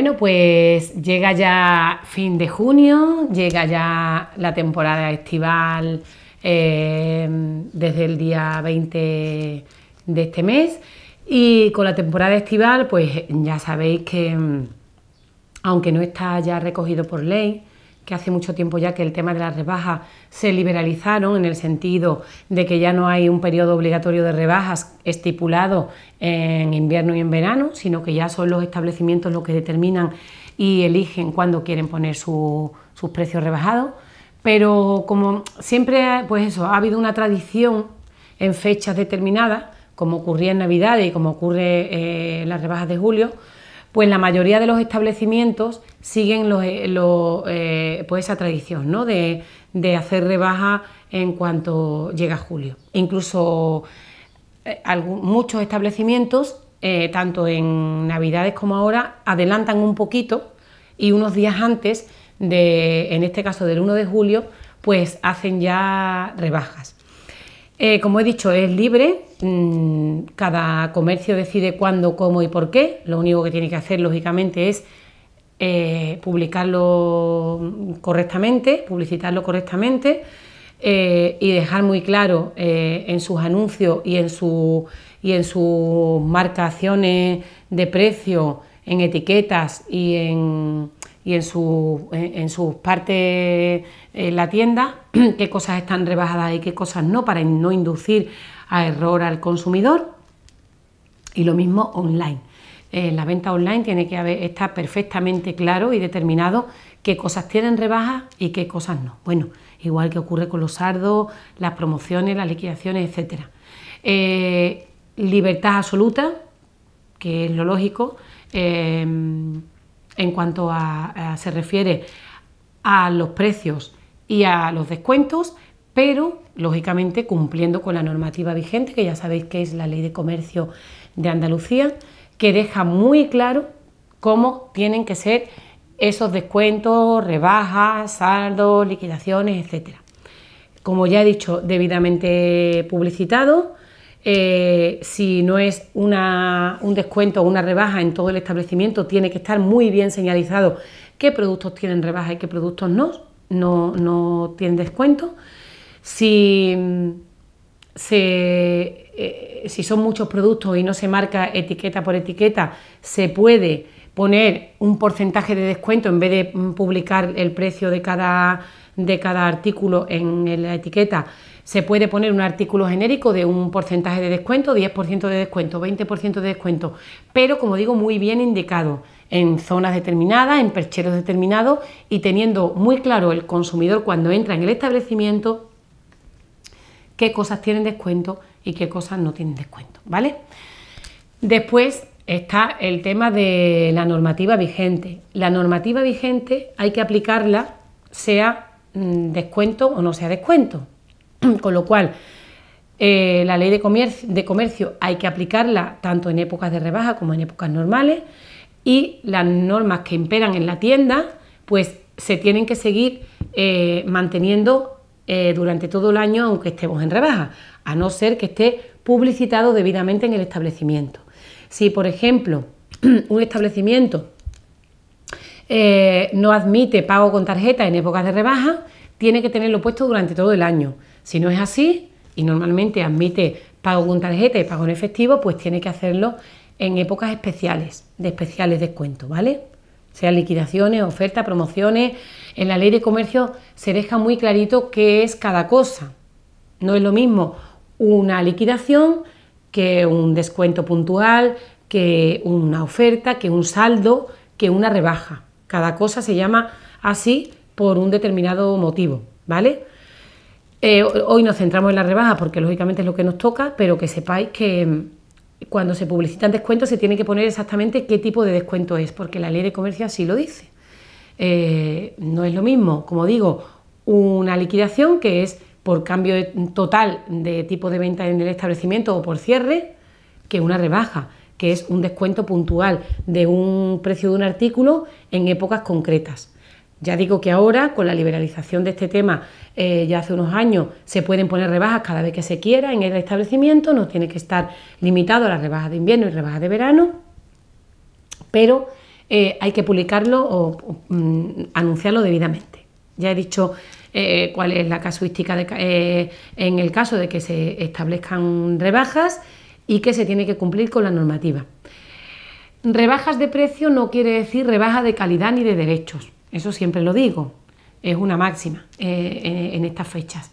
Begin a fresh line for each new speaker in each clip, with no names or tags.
bueno, pues llega ya fin de junio, llega ya la temporada estival eh, desde el día 20 de este mes. Y con la temporada estival, pues ya sabéis que, mm, aunque no está ya recogido por ley, que hace mucho tiempo ya que el tema de las rebajas se liberalizaron en el sentido de que ya no hay un periodo obligatorio de rebajas estipulado en invierno y en verano, sino que ya son los establecimientos los que determinan y eligen cuándo quieren poner sus precios rebajados. Pero como siempre, pues eso, ha habido una tradición en fechas determinadas, como ocurría en Navidad y como ocurre eh, las rebajas de julio, pues la mayoría de los establecimientos siguen eh, eh, pues esa tradición de, hacer rebaja en cuanto llega julio. Incluso eh, muchos establecimientos, tanto en Navidades como ahora, adelantan un poquito y unos días antes de, en este caso del 1 de julio, pues hacen ya rebajas. Eh, como he dicho, es libre. Mm, cada comercio decide cuándo, cómo y por qué. Lo único que tiene que hacer, lógicamente, es eh, publicarlo correctamente, publicitarlo correctamente eh, y dejar muy claro en sus anuncios y en, su, y en sus marcaciones de precio, en etiquetas y en, y en su, en sus partes en eh, la tienda qué cosas están rebajadas y qué cosas no para no inducir a error al consumidor. Y lo mismo online. Eh, la venta online tiene que haber, estar perfectamente claro y determinado qué cosas tienen rebajas y qué cosas no. Bueno, igual que ocurre con los sardos, las promociones, las liquidaciones, etc. Eh, libertad absoluta, que es lo lógico en cuanto a, se refiere a los precios y a los descuentos, pero lógicamente cumpliendo con la normativa vigente, que ya sabéis que es la Ley de Comercio de Andalucía, que deja muy claro cómo tienen que ser esos descuentos, rebajas, saldos, liquidaciones, etc. Como ya he dicho, debidamente publicitado, eh, si no es un descuento o una rebaja en todo el establecimiento, tiene que estar muy bien señalizado qué productos tienen rebaja y qué productos no, no, tienen descuento. Si, eh, si son muchos productos y no se marca etiqueta por etiqueta, se puede poner un porcentaje de descuento en vez de mm, publicar el precio de cada de cada artículo en la etiqueta se puede poner un artículo genérico de un porcentaje de descuento, 10% de descuento, 20% de descuento, pero como digo, muy bien indicado en zonas determinadas, en percheros determinados y teniendo muy claro el consumidor cuando entra en el establecimiento qué cosas tienen descuento y qué cosas no tienen descuento, ¿vale? Después está el tema de la normativa vigente. La normativa vigente hay que aplicarla sea Mm, descuento o no sea descuento. Con lo cual, eh, la ley de comercio, de comercio hay que aplicarla tanto en épocas de rebaja como en épocas normales y las normas que imperan en la tienda, pues se tienen que seguir eh, manteniendo eh, durante todo el año aunque estemos en rebaja, a no ser que esté publicitado debidamente en el establecimiento. Si, por ejemplo, un establecimiento eh, no admite pago con tarjeta en épocas de rebaja, tiene que tenerlo puesto durante todo el año. Si no es así, y normalmente admite pago con tarjeta y pago en efectivo, pues tiene que hacerlo en épocas especiales, de especiales descuentos, ¿vale? sea, liquidaciones, ofertas, promociones. En la ley de comercio se deja muy clarito qué es cada cosa. No es lo mismo una liquidación que un descuento puntual, que una oferta, que un saldo, que una rebaja. Cada cosa se llama así por un determinado motivo, ¿vale? Eh, hoy nos centramos en la rebaja porque lógicamente es lo que nos toca, pero que sepáis que mm, cuando se publicitan descuentos se tiene que poner exactamente qué tipo de descuento es, porque la ley de comercio así lo dice. Eh, no es lo mismo, como digo, una liquidación que es por cambio total de tipo de venta en el establecimiento o por cierre, que una rebaja que es un descuento puntual de un precio de un artículo en épocas concretas. Ya digo que ahora, con la liberalización de este tema, eh, ya hace unos años, se pueden poner rebajas cada vez que se quiera en el establecimiento, no tiene que estar limitado a las rebajas de invierno y rebajas de verano, pero eh, hay que publicarlo o, mm, anunciarlo debidamente. Ya he dicho eh, cuál es la casuística en el caso de que se establezcan rebajas y que se tiene que cumplir con la normativa. Rebajas de precio no quiere decir rebaja de calidad ni de derechos, eso siempre lo digo, es una máxima eh, en, estas fechas.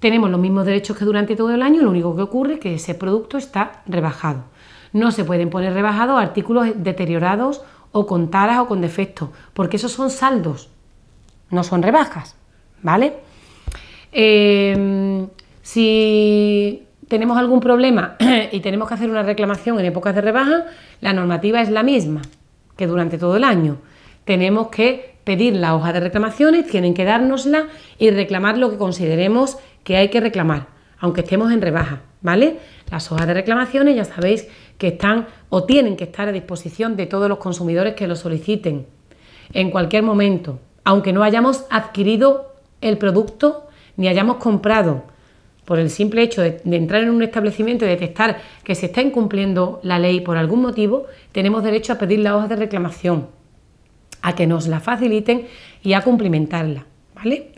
Tenemos los mismos derechos que durante todo el año, lo único que ocurre es que ese producto está rebajado. No se pueden poner rebajados artículos deteriorados o con taras o con defectos, porque esos son saldos, no son rebajas, ¿vale? Eh, si tenemos algún problema y tenemos que hacer una reclamación en épocas de rebaja, la normativa es la misma que durante todo el año. Tenemos que pedir la hoja de reclamaciones, tienen que dárnosla y reclamar lo que consideremos que hay que reclamar, aunque estemos en rebaja, ¿vale? Las hojas de reclamaciones ya sabéis que están o tienen que estar a disposición de todos los consumidores que lo soliciten en cualquier momento, aunque no hayamos adquirido el producto ni hayamos comprado por el simple hecho de, entrar en un establecimiento y detectar que se está incumpliendo la ley por algún motivo, tenemos derecho a pedir la hoja de reclamación, a que nos la faciliten y a cumplimentarla, ¿vale?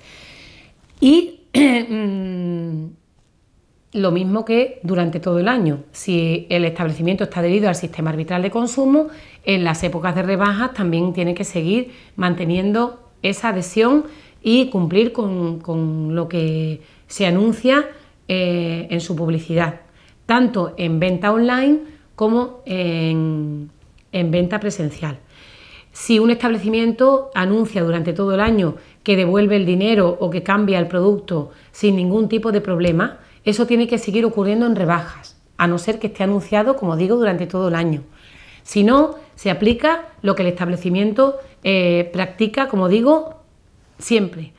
Y mm, lo mismo que durante todo el año. Si el establecimiento está adherido al sistema arbitral de consumo, en las épocas de rebajas también tiene que seguir manteniendo esa adhesión y cumplir con lo que se anuncia eh, en su publicidad, tanto en venta online como en, venta presencial. Si un establecimiento anuncia durante todo el año que devuelve el dinero o que cambia el producto sin ningún tipo de problema, eso tiene que seguir ocurriendo en rebajas, a no ser que esté anunciado, como digo, durante todo el año. Si no, se aplica lo que el establecimiento eh, practica, como digo, siempre.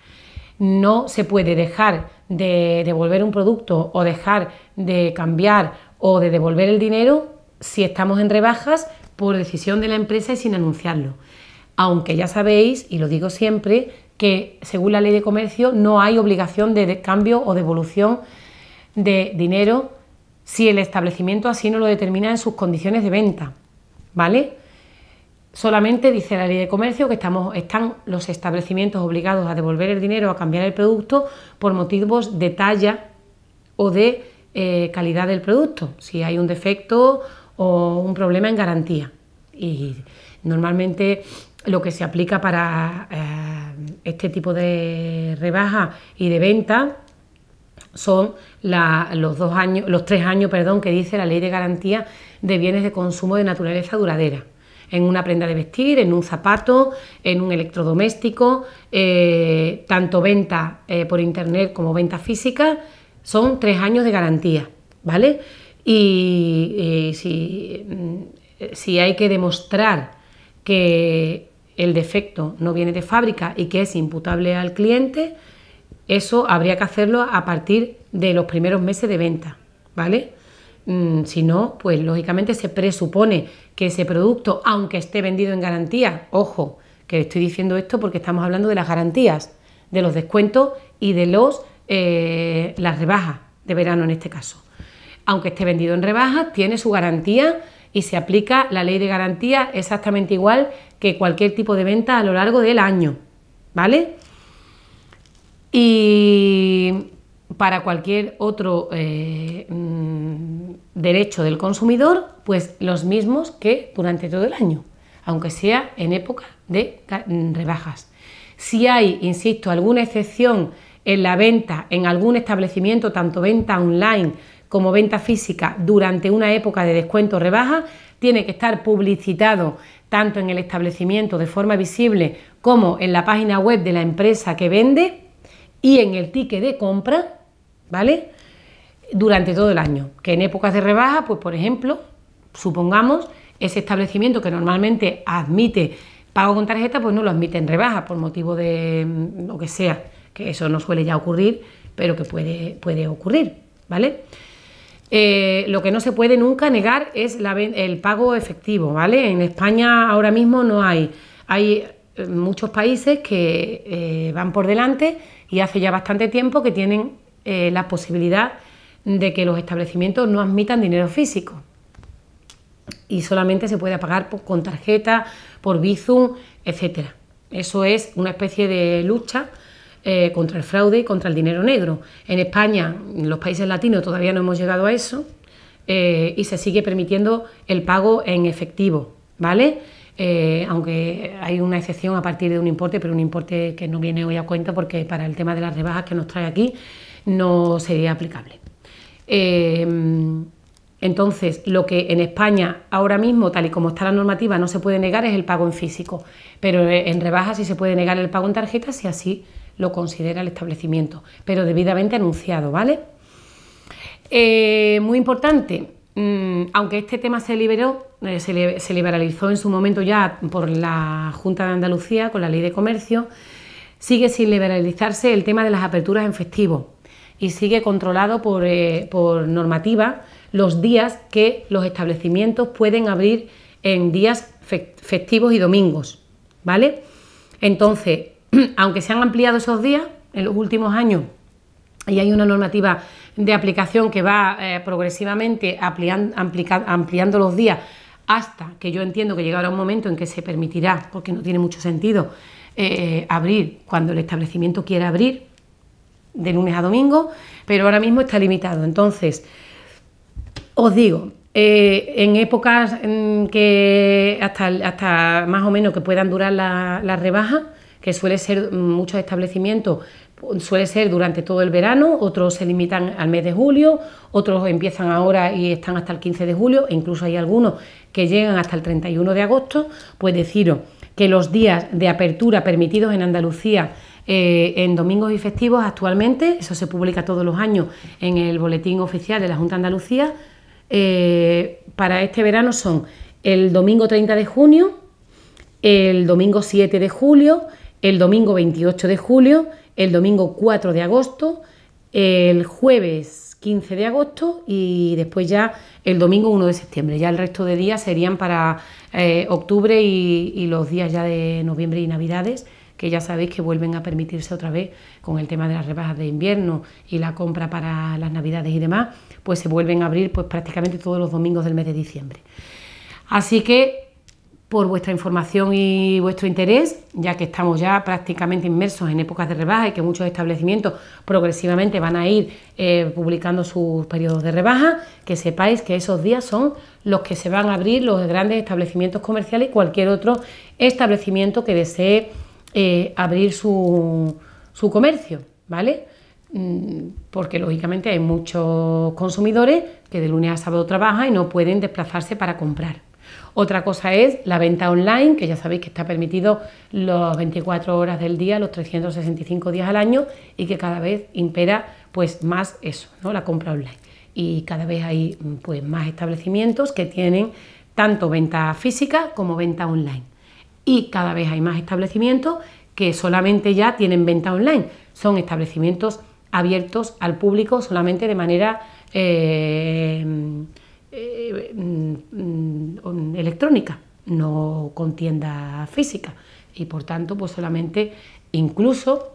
No se puede dejar de devolver un producto o dejar de cambiar o de devolver el dinero si estamos en rebajas por decisión de la empresa y sin anunciarlo. Aunque ya sabéis, y lo digo siempre, que según la ley de comercio no hay obligación de cambio o devolución de dinero si el establecimiento así no lo determina en sus condiciones de venta. ¿Vale? solamente dice la ley de comercio que estamos, están los establecimientos obligados a devolver el dinero, a cambiar el producto por motivos de talla o de eh, calidad del producto, si hay un defecto o un problema en garantía. Y normalmente lo que se aplica para eh, este tipo de rebaja y de venta son los dos años, los tres años, perdón, que dice la ley de garantía de bienes de consumo de naturaleza duradera en una prenda de vestir, en un zapato, en un electrodoméstico, eh, tanto venta eh, por internet como venta física, son tres años de garantía, ¿vale? Y, si, mm, si hay que demostrar que el defecto no viene de fábrica y que es imputable al cliente, eso habría que hacerlo a partir de los primeros meses de venta, ¿vale? Mm, si no, pues lógicamente se presupone que ese producto, aunque esté vendido en garantía, ojo, que estoy diciendo esto porque estamos hablando de las garantías, de los descuentos y de los eh, las rebajas de verano en este caso. Aunque esté vendido en rebajas, tiene su garantía y se aplica la ley de garantía exactamente igual que cualquier tipo de venta a lo largo del año, ¿vale? Y para cualquier otro eh, mm, derecho del consumidor, pues los mismos que durante todo el año, aunque sea en época de mm, rebajas. Si hay, insisto, alguna excepción en la venta en algún establecimiento, tanto venta online como venta física, durante una época de descuento o rebaja, tiene que estar publicitado tanto en el establecimiento de forma visible como en la página web de la empresa que vende y en el ticket de compra, ¿vale? Durante todo el año. Que en épocas de rebaja, pues por ejemplo, supongamos ese establecimiento que normalmente admite pago con tarjeta, pues no lo admite en rebaja por motivo de mm, lo que sea, que eso no suele ya ocurrir, pero que puede, puede ocurrir, ¿vale? Eh, lo que no se puede nunca negar es la, el pago efectivo, ¿vale? En España ahora mismo no hay. Hay muchos países que eh, van por delante y hace ya bastante tiempo que tienen eh, la posibilidad de que los establecimientos no admitan dinero físico y solamente se puede pagar con tarjeta, por Bizum, etcétera. Eso es una especie de lucha eh, contra el fraude y contra el dinero negro. En España, en los países latinos, todavía no hemos llegado a eso y se sigue permitiendo el pago en efectivo, ¿vale? Eh, aunque hay una excepción a partir de un importe, pero un importe que no viene hoy a cuenta porque para el tema de las rebajas que nos trae aquí no sería aplicable. Eh, entonces, lo que en España ahora mismo, tal y como está la normativa, no se puede negar es el pago en físico, pero en rebajas sí se puede negar el pago en tarjeta si así lo considera el establecimiento, pero debidamente anunciado, ¿vale? Eh, muy importante, mm, aunque este tema se liberó eh, se, liberalizó en su momento ya por la Junta de Andalucía con la Ley de Comercio, sigue sin liberalizarse el tema de las aperturas en festivo y sigue controlado por, eh, normativa los días que los establecimientos pueden abrir en días festivos y domingos, ¿vale? Entonces, aunque se han ampliado esos días en los últimos años y hay una normativa de aplicación que va eh, progresivamente ampliando los días hasta que yo entiendo que llegará un momento en que se permitirá, porque no tiene mucho sentido, eh, abrir cuando el establecimiento quiera abrir, de lunes a domingo, pero ahora mismo está limitado. Entonces, os digo, eh, en épocas en que hasta, hasta, más o menos que puedan durar las la rebajas, que suele ser muchos establecimientos suele ser durante todo el verano, otros se limitan al mes de julio, otros empiezan ahora y están hasta el 15 de julio, e incluso hay algunos que llegan hasta el 31 de agosto, pues deciros que los días de apertura permitidos en Andalucía eh, en domingos y festivos actualmente, eso se publica todos los años en el boletín oficial de la Junta de Andalucía, eh, para este verano son el domingo 30 de junio, el domingo 7 de julio, el domingo 28 de julio, el domingo 4 de agosto, el jueves 15 de agosto y después ya el domingo 1 de septiembre. Ya el resto de días serían para eh, octubre y, los días ya de noviembre y navidades que ya sabéis que vuelven a permitirse otra vez con el tema de las rebajas de invierno y la compra para las navidades y demás, pues se vuelven a abrir pues prácticamente todos los domingos del mes de diciembre. Así que por vuestra información y vuestro interés, ya que estamos ya prácticamente inmersos en épocas de rebaja y que muchos establecimientos progresivamente van a ir eh, publicando sus periodos de rebaja, que sepáis que esos días son los que se van a abrir los grandes establecimientos comerciales y cualquier otro establecimiento que desee eh, abrir su, su comercio, ¿vale? Mm, porque lógicamente hay muchos consumidores que de lunes a sábado trabajan y no pueden desplazarse para comprar. Otra cosa es la venta online, que ya sabéis que está permitido los 24 horas del día, los 365 días al año y que cada vez impera pues más eso, ¿no? la compra online. Y cada vez hay pues más establecimientos que tienen tanto venta física como venta online. Y cada vez hay más establecimientos que solamente ya tienen venta online. Son establecimientos abiertos al público solamente de manera eh, eh, mm, mm, electrónica, no con tienda física. Y por tanto, pues solamente incluso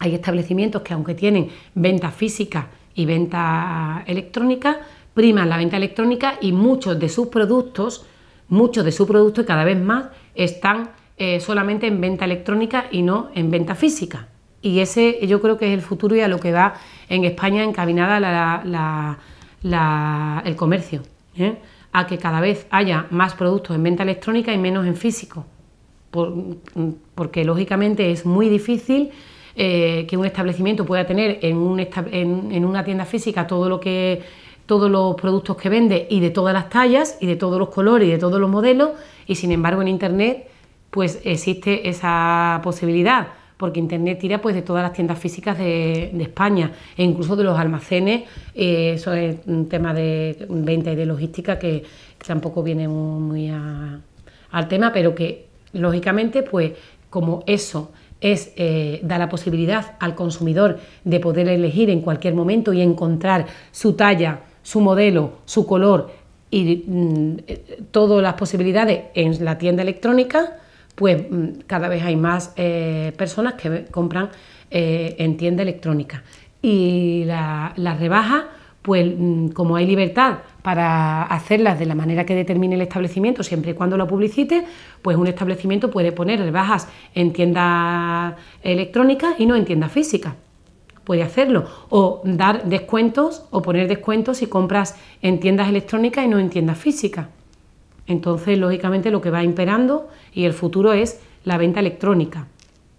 hay establecimientos que aunque tienen venta física y venta electrónica, priman la venta electrónica y muchos de sus productos, muchos de sus productos cada vez más están eh, solamente en venta electrónica y no en venta física. Y ese yo creo que es el futuro y a lo que va en España encaminada la la, el comercio, ¿eh? a que cada vez haya más productos en venta electrónica y menos en físico, mm, porque lógicamente es muy difícil eh, que un establecimiento pueda tener en, en una tienda física todo lo que todos los productos que vende y de todas las tallas y de todos los colores y de todos los modelos y sin embargo en internet pues existe esa posibilidad porque Internet tira pues de todas las tiendas físicas de, España e incluso de los almacenes, eh, eso es un tema de venta y de logística que, tampoco viene muy al tema, pero que lógicamente pues como eso es eh, la posibilidad al consumidor de poder elegir en cualquier momento y encontrar su talla, su modelo, su color y mm, eh, todas las posibilidades en la tienda electrónica, pues mm, cada vez hay más eh, personas que compran eh, en tienda electrónica. Y las rebajas, pues mm, como hay libertad para hacerlas de la manera que determine el establecimiento, siempre y cuando lo publicite, pues un establecimiento puede poner rebajas en tiendas electrónicas y no en tiendas físicas puede hacerlo. O dar descuentos o poner descuentos si compras en tiendas electrónicas y no en tiendas físicas. Entonces, lógicamente, lo que va imperando y el futuro es la venta electrónica.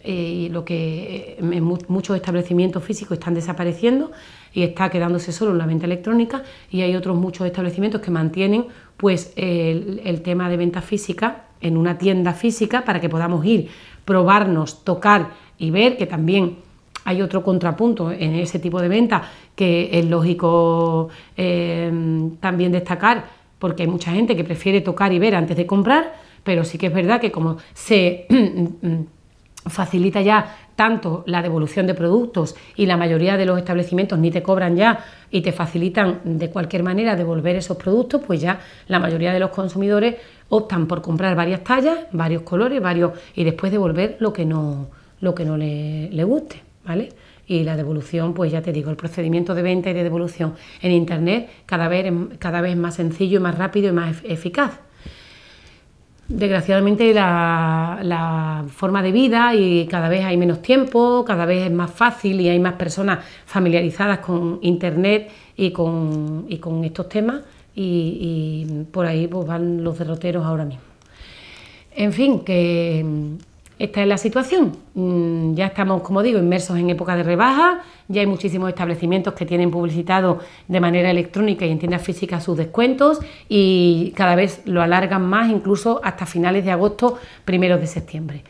Eh, y lo que eh, muchos establecimientos físicos están desapareciendo y está quedándose solo en la venta electrónica y hay otros muchos establecimientos que mantienen pues el, tema de venta física en una tienda física para que podamos ir, probarnos, tocar y ver que también hay otro contrapunto en ese tipo de venta que es lógico eh, también destacar porque hay mucha gente que prefiere tocar y ver antes de comprar, pero sí que es verdad que como se facilita ya tanto la devolución de productos y la mayoría de los establecimientos ni te cobran ya y te facilitan de cualquier manera devolver esos productos, pues ya la mayoría de los consumidores optan por comprar varias tallas, varios colores, varios y después devolver lo que no lo que no le, le guste, ¿vale? y la devolución, pues ya te digo, el procedimiento de venta y de devolución en Internet cada vez, cada vez más sencillo, más rápido y más eficaz. Desgraciadamente la, forma de vida y cada vez hay menos tiempo, cada vez es más fácil y hay más personas familiarizadas con Internet y con, con estos temas y, por ahí pues, van los derroteros ahora mismo. En fin, que esta es la situación. Mm, ya estamos, como digo, inmersos en época de rebaja, ya hay muchísimos establecimientos que tienen publicitado de manera electrónica y en tiendas físicas sus descuentos y cada vez lo alargan más, incluso hasta finales de agosto, primeros de septiembre.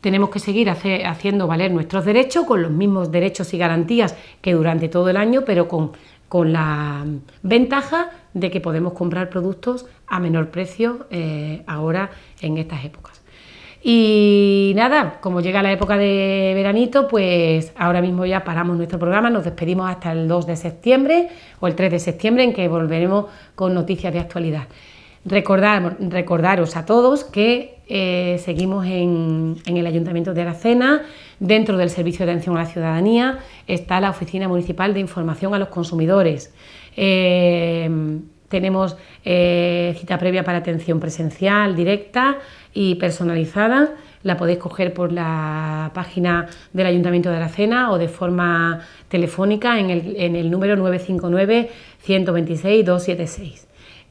Tenemos que seguir haciendo valer nuestros derechos con los mismos derechos y garantías que durante todo el año, pero con, con la ventaja de que podemos comprar productos a menor precio eh, ahora en estas épocas. Y nada, como llega la época de veranito, pues ahora mismo ya paramos nuestro programa, nos despedimos hasta el 2 de septiembre o el 3 de septiembre en que volveremos con noticias de actualidad. recordaros a todos que eh, seguimos en, el Ayuntamiento de Aracena, dentro del Servicio de Atención a la Ciudadanía está la Oficina Municipal de Información a los Consumidores. Eh, tenemos eh, cita previa para atención presencial, directa, y personalizada. La podéis coger por la página del Ayuntamiento de Aracena o de forma telefónica en el, en el número 959-126-276.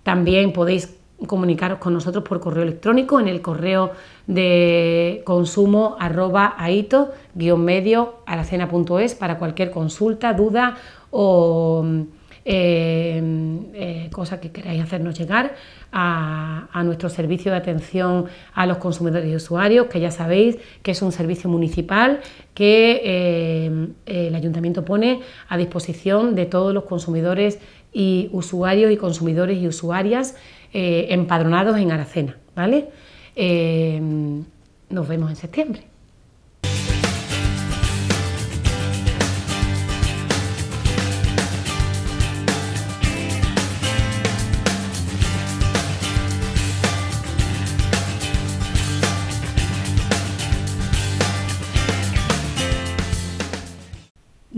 También podéis comunicaros con nosotros por correo electrónico en el correo de consumo arroba aito medio aracena.es para cualquier consulta, duda o Em, eh, cosa que queráis hacernos llegar a, nuestro servicio de atención a los consumidores y usuarios, que ya sabéis que es un servicio municipal que em, el ayuntamiento pone a disposición de todos los consumidores y usuarios y consumidores y usuarias eh, empadronados en Aracena, ¿vale? Em, nos vemos en septiembre.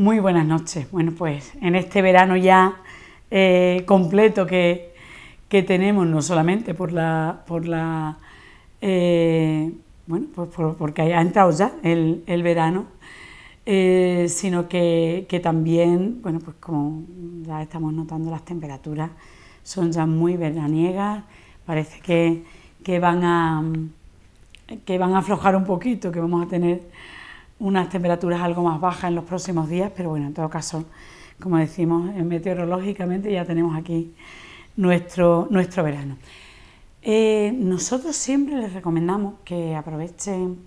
Muy buenas noches. Bueno, pues en este verano ya eh, completo que, tenemos, no solamente por la, por la eh, bueno, pues porque ha entrado ya el, verano, eh, sino que, que, también, bueno, pues como ya estamos notando las temperaturas, son ya muy veraniegas, parece que, que van a que van a aflojar un poquito, que vamos a tener unas temperaturas algo más bajas en los próximos días, pero bueno, en todo caso, como decimos eh, meteorológicamente, ya tenemos aquí nuestro, nuestro verano. Eh, nosotros siempre les recomendamos que aprovechen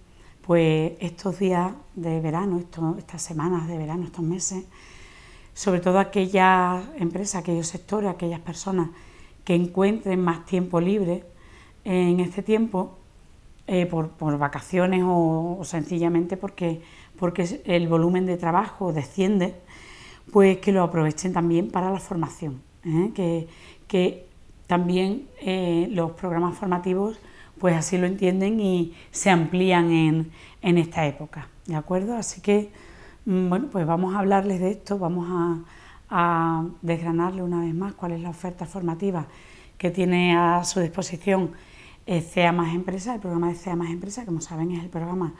pues, estos días de verano, estas semanas de verano, estos meses, sobre todo aquellas empresas, aquellos sectores, aquellas personas que encuentren más tiempo libre en este tiempo, eh, por, vacaciones o, sencillamente porque, porque el volumen de trabajo desciende, pues que lo aprovechen también para la formación, ¿eh? que, también eh, los programas formativos pues así lo entienden y se amplían en, esta época, ¿de acuerdo? Así que, mm, bueno, pues vamos a hablarles de esto, vamos a, a desgranarle una vez más cuál es la oferta formativa que tiene a su disposición CEA Más el programa de CEA Más Empresa, como saben es el programa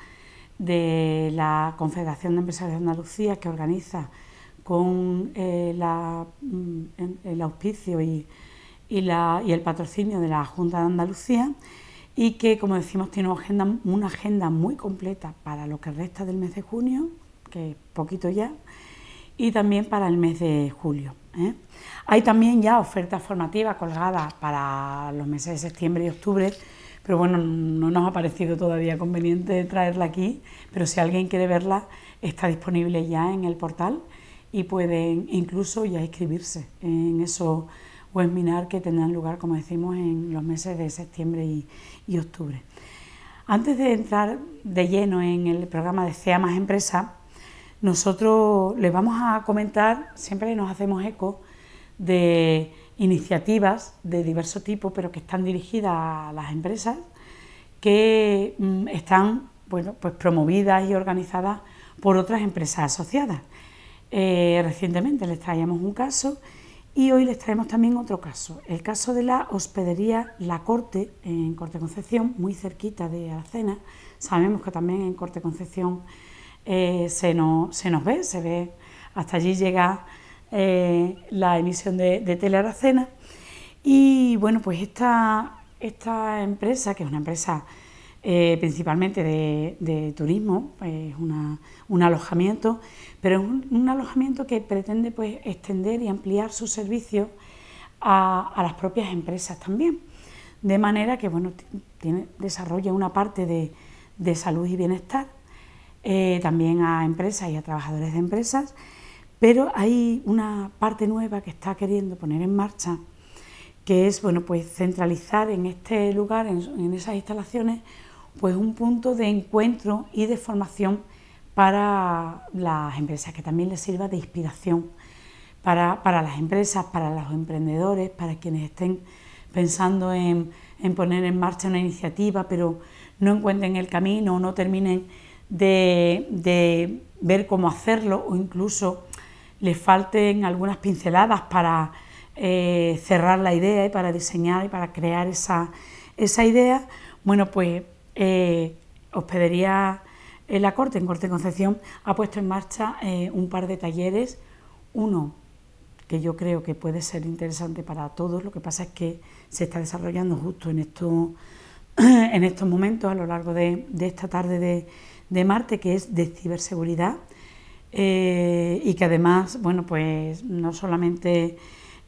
de la Confederación de Empresarios de Andalucía que organiza con eh, mm, el auspicio y, y, el patrocinio de la Junta de Andalucía y que, como decimos, tiene agenda, una agenda muy completa para lo que resta del mes de junio, que es poquito ya, y también para el mes de julio. ¿eh? Hay también ya ofertas formativas colgadas para los meses de septiembre y octubre, pero bueno, no nos ha parecido todavía conveniente traerla aquí, pero si alguien quiere verla, está disponible ya en el portal y pueden incluso ya inscribirse en esos webinars que tendrán lugar, como decimos, en los meses de septiembre y, y octubre. Antes de entrar de lleno en el programa de CEA más Empresa, nosotros les vamos a comentar, siempre nos hacemos eco de iniciativas de diverso tipo, pero que están dirigidas a las empresas, que mm, están bueno, pues promovidas y organizadas por otras empresas asociadas. Eh, recientemente les traíamos un caso y hoy les traemos también otro caso, el caso de la hospedería La Corte en Corte Concepción, muy cerquita de Alacena. Sabemos que también en Corte Concepción eh, se, nos, se, nos, ve, se ve. Hasta allí llega eh, la emisión de, de Y bueno, pues esta, esta empresa, que es una empresa eh, principalmente de, de turismo, es un alojamiento, pero es un, alojamiento que pretende pues extender y ampliar sus servicios a, a las propias empresas también. De manera que bueno, tiene, desarrolla una parte de, de salud y bienestar eh, también a empresas y a trabajadores de empresas, pero hay una parte nueva que está queriendo poner en marcha, que es bueno, pues centralizar en este lugar, en, esas instalaciones, pues un punto de encuentro y de formación para las empresas, que también les sirva de inspiración para, las empresas, para los emprendedores, para quienes estén pensando en, en poner en marcha una iniciativa, pero no encuentren el camino o no terminen de, ver cómo hacerlo o incluso le falten algunas pinceladas para eh, cerrar la idea y para diseñar y para crear esa, idea, bueno, pues eh, os pediría en la Corte, en Corte Concepción, ha puesto en marcha eh, un par de talleres, uno que yo creo que puede ser interesante para todos, lo que pasa es que se está desarrollando justo en, esto, en estos momentos, a lo largo de, de esta tarde de, de Marte, que es de ciberseguridad, eh, y que además, bueno, pues no solamente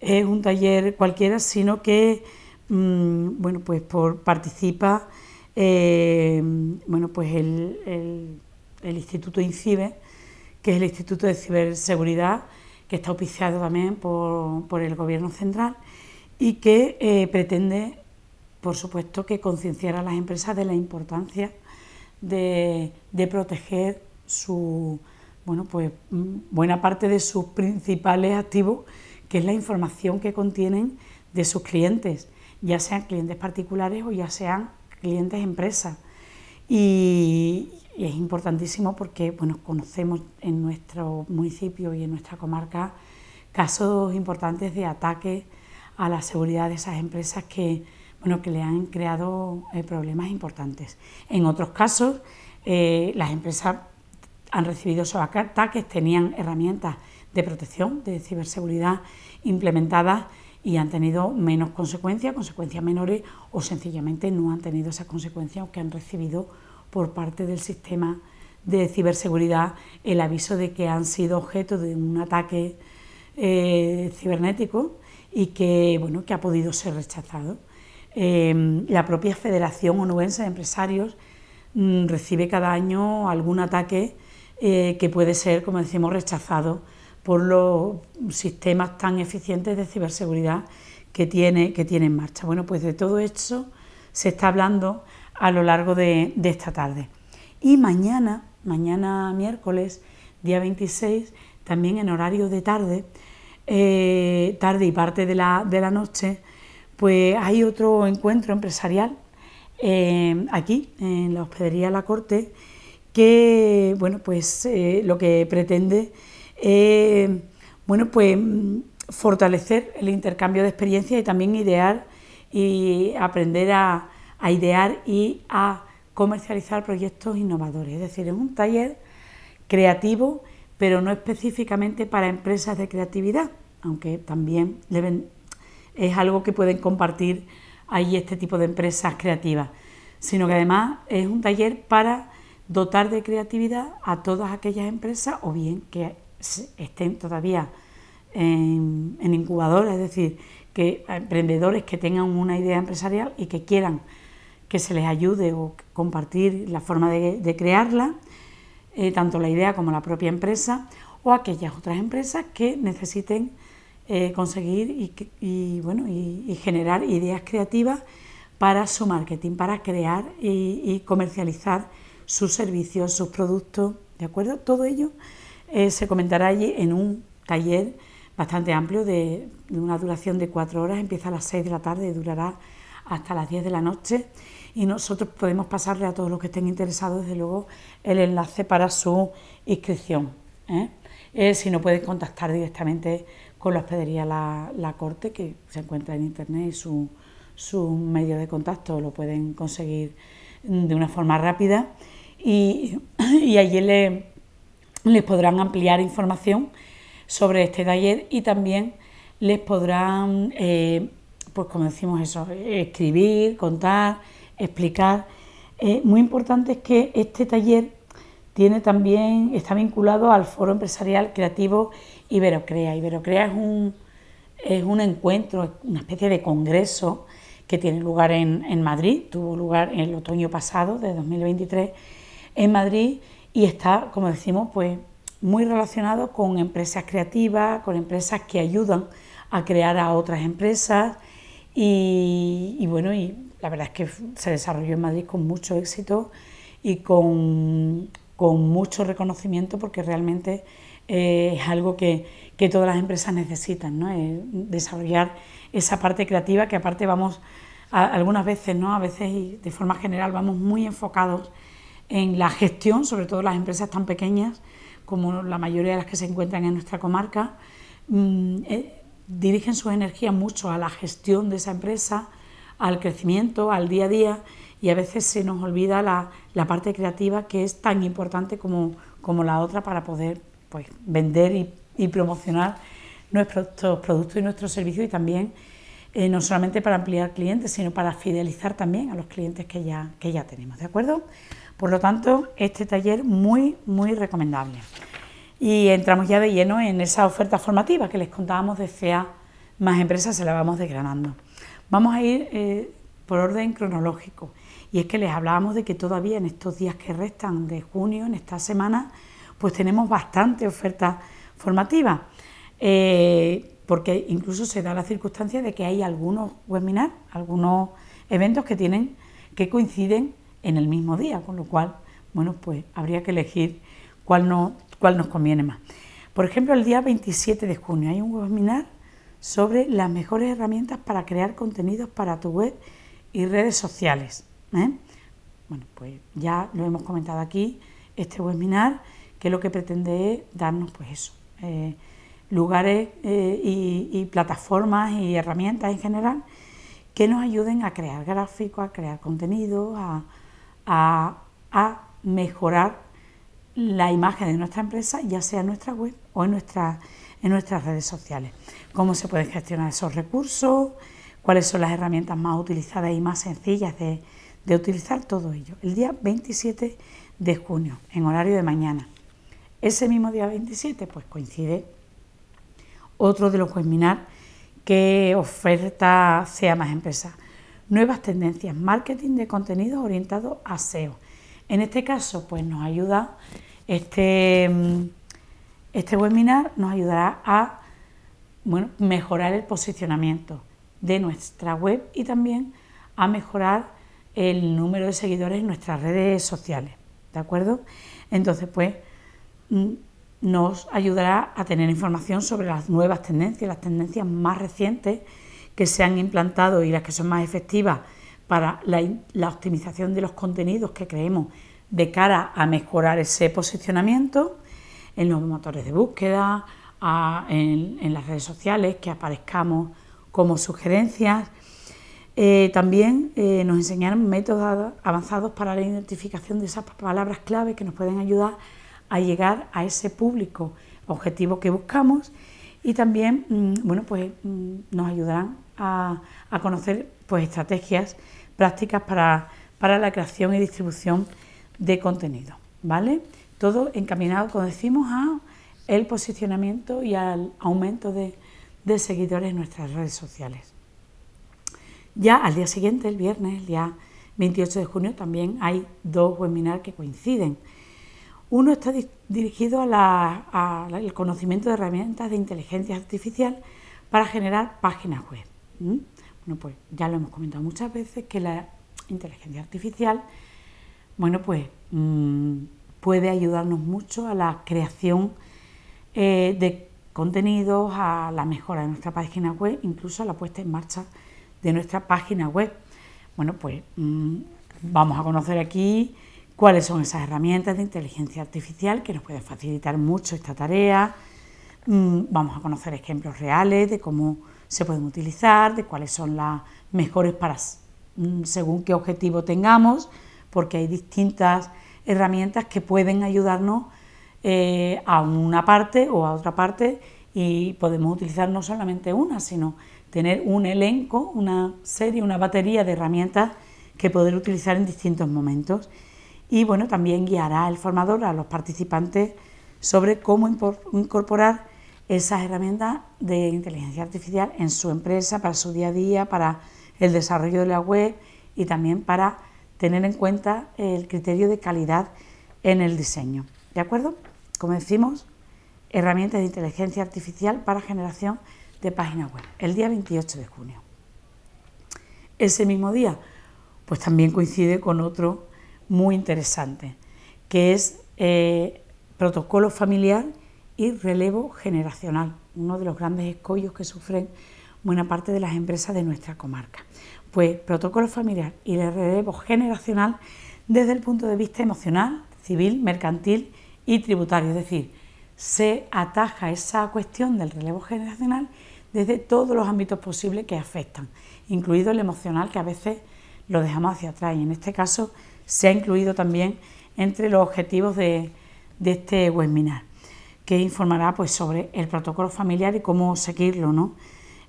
es un taller cualquiera, sino que, mm, bueno, pues por, participa, eh, bueno, pues el, Instituto INCIBE, que es el Instituto de Ciberseguridad, que está auspiciado también por, por el Gobierno Central y que eh, pretende, por supuesto, que concienciar a las empresas de la importancia de, proteger su, bueno, pues, mm, buena parte de sus principales activos, que es la información que contienen de sus clientes, ya sean clientes particulares o ya sean clientes empresas. Y, es importantísimo porque bueno, conocemos en nuestro municipio y en nuestra comarca casos importantes de ataque a la seguridad de esas empresas que, bueno, que le han creado eh, problemas importantes. En otros casos, eh, las empresas han recibido esos ataques, tenían herramientas de protección, de ciberseguridad implementadas y han tenido menos consecuencias, consecuencias menores o sencillamente no han tenido esas consecuencias que han recibido por parte del sistema de ciberseguridad el aviso de que han sido objeto de un ataque eh, cibernético y que, bueno, que ha podido ser rechazado. Em, la propia Federación Onubense de Empresarios mm, recibe cada año algún ataque eh, que puede ser, como decimos, rechazado por los sistemas tan eficientes de ciberseguridad que tiene, en marcha. Bueno, pues de todo esto... se está hablando a lo largo de, esta tarde. Y mañana, mañana miércoles, día 26, también en horario de tarde, eh, tarde y parte de la noche, pues hay otro encuentro empresarial eh, aquí, en la Hospedería La Corte, que bueno, pues eh, lo que pretende es bueno, pues, fortalecer el intercambio de experiencias y también idear y aprender a, a idear y a comercializar proyectos innovadores. Es decir, es un taller creativo, pero no específicamente para empresas de creatividad, aunque también deben es algo que pueden compartir ahí este tipo de empresas creativas, sino que además es un taller para dotar de creatividad a todas aquellas empresas o bien que estén todavía en, incubador, es decir, que emprendedores que tengan una idea empresarial y que quieran que se les ayude o compartir la forma de, crearla, eh, tanto la idea como la propia empresa, o aquellas otras empresas que necesiten eh, conseguir y, bueno, y, generar ideas creativas para su marketing, para crear y, comercializar sus servicios, sus productos, ¿de acuerdo? Todo ello eh, se comentará allí en un taller bastante amplio de, una duración de cuatro horas, empieza a las seis de la tarde y durará hasta las diez de la noche y nosotros podemos pasarle a todos los que estén interesados, desde luego, el enlace para su inscripción. ¿eh? si no pueden contactar directamente con la hospedería la, Corte, que se encuentra en internet y sus su medio de contacto lo pueden conseguir de una forma rápida. Y, allí le, les podrán ampliar información sobre este taller y también les podrán, eh, pues como decimos eso, escribir, contar, explicar. Eh, muy importante es que este taller tiene también, está vinculado al Foro Empresarial Creativo Iberocrea. Iberocrea es un, es un encuentro, una especie de congreso que tiene lugar en, Madrid, tuvo lugar el otoño pasado de 2023 en Madrid y está, como decimos, pues muy relacionado con empresas creativas, con empresas que ayudan a crear a otras empresas y, bueno, y la verdad es que se desarrolló en Madrid con mucho éxito y con, con mucho reconocimiento porque realmente eh, es algo que, todas las empresas necesitan, ¿no? Eh, desarrollar esa parte creativa que aparte vamos, algunas veces, ¿no? a veces y de forma general vamos muy enfocados en la gestión, sobre todo las empresas tan pequeñas como la mayoría de las que se encuentran en nuestra comarca, mm, eh, dirigen su energía mucho a la gestión de esa empresa, al crecimiento, al día a día, y a veces se nos olvida la, parte creativa que es tan importante como, como la otra para poder pues, vender y, promocionar nuestros productos y nuestros servicios y también eh, no solamente para ampliar clientes, sino para fidelizar también a los clientes que ya, tenemos, ¿de acuerdo? Por lo tanto, este taller muy, muy recomendable. Y entramos ya de lleno en esa oferta formativa que les contábamos de CEA más empresas, se la vamos desgranando. Vamos a ir eh, por orden cronológico. Y es que les hablábamos de que todavía en estos días que restan de junio, en esta semana, pues tenemos bastante oferta formativa, eh, porque incluso se da la circunstancia de que hay algunos webinars, algunos eventos que tienen que coinciden en el mismo día, con lo cual, bueno, pues habría que elegir cuál, nos conviene más. Por ejemplo, el día 27 de junio hay un webinar sobre las mejores herramientas para crear contenidos para tu web y redes sociales. ¿eh? Bueno, pues ya lo hemos comentado aquí, este webinar que lo que pretende es darnos pues eso, eh, lugares eh, y, plataformas y herramientas en general que nos ayuden a crear gráficos, a crear contenido, a, mejorar la imagen de nuestra empresa, ya sea en nuestra web o en, nuestra, en nuestras redes sociales. Cómo se pueden gestionar esos recursos, cuáles son las herramientas más utilizadas y más sencillas de utilizar todo ello. El día 27 de junio, en horario de mañana. Ese mismo día 27, pues coincide otro de los webinars que oferta sea más empresa. Nuevas tendencias, marketing de contenidos orientado a SEO. En este caso, pues nos ayuda este, mm, este webinar nos ayudará a bueno, mejorar el posicionamiento de nuestra web y también a mejorar el número de seguidores en nuestras redes sociales. ¿De acuerdo? Entonces, pues Mm, nos ayudará a tener información sobre las nuevas tendencias, las tendencias más recientes que se han implantado y las que son más efectivas para la, optimización de los contenidos que creemos de cara a mejorar ese posicionamiento en los motores de búsqueda, en, las redes sociales, que aparezcamos como sugerencias. Eh, también eh, nos enseñaron métodos avanzados para la identificación de esas palabras clave que nos pueden ayudar a llegar a ese público objetivo que buscamos y también mm, bueno, pues, mm, nos ayudarán a, conocer pues, estrategias prácticas para, la creación y distribución de contenido. ¿vale? Todo encaminado, como decimos, a el posicionamiento y al aumento de, de seguidores en nuestras redes sociales. Ya al día siguiente, el viernes, el día 28 de junio, también hay dos webinars que coinciden. Uno está dirigido al conocimiento de herramientas de inteligencia artificial para generar páginas web. Bueno, pues ya lo hemos comentado muchas veces que la inteligencia artificial, bueno, pues mm, puede ayudarnos mucho a la creación eh, de contenidos, a la mejora de nuestra página web, incluso a la puesta en marcha de nuestra página web. Bueno, pues mm, vamos a conocer aquí cuáles son esas herramientas de inteligencia artificial que nos pueden facilitar mucho esta tarea. Mm, vamos a conocer ejemplos reales de cómo se pueden utilizar, de cuáles son las mejores para mm, según qué objetivo tengamos, porque hay distintas herramientas que pueden ayudarnos eh, a una parte o a otra parte y podemos utilizar no solamente una, sino tener un elenco, una serie, una batería de herramientas que poder utilizar en distintos momentos y bueno, también guiará el formador a los participantes sobre cómo incorporar esas herramientas de inteligencia artificial en su empresa, para su día a día, para el desarrollo de la web y también para tener en cuenta el criterio de calidad en el diseño. ¿De acuerdo? Como decimos, herramientas de inteligencia artificial para generación de páginas web, el día 28 de junio. Ese mismo día, pues también coincide con otro muy interesante, que es eh, protocolo familiar y relevo generacional, uno de los grandes escollos que sufren buena parte de las empresas de nuestra comarca. Pues protocolo familiar y el relevo generacional desde el punto de vista emocional, civil, mercantil y tributario, es decir, se ataja esa cuestión del relevo generacional desde todos los ámbitos posibles que afectan, incluido el emocional que a veces lo dejamos hacia atrás y en este caso se ha incluido también entre los objetivos de, este webinar, que informará pues, sobre el protocolo familiar y cómo seguirlo. ¿no?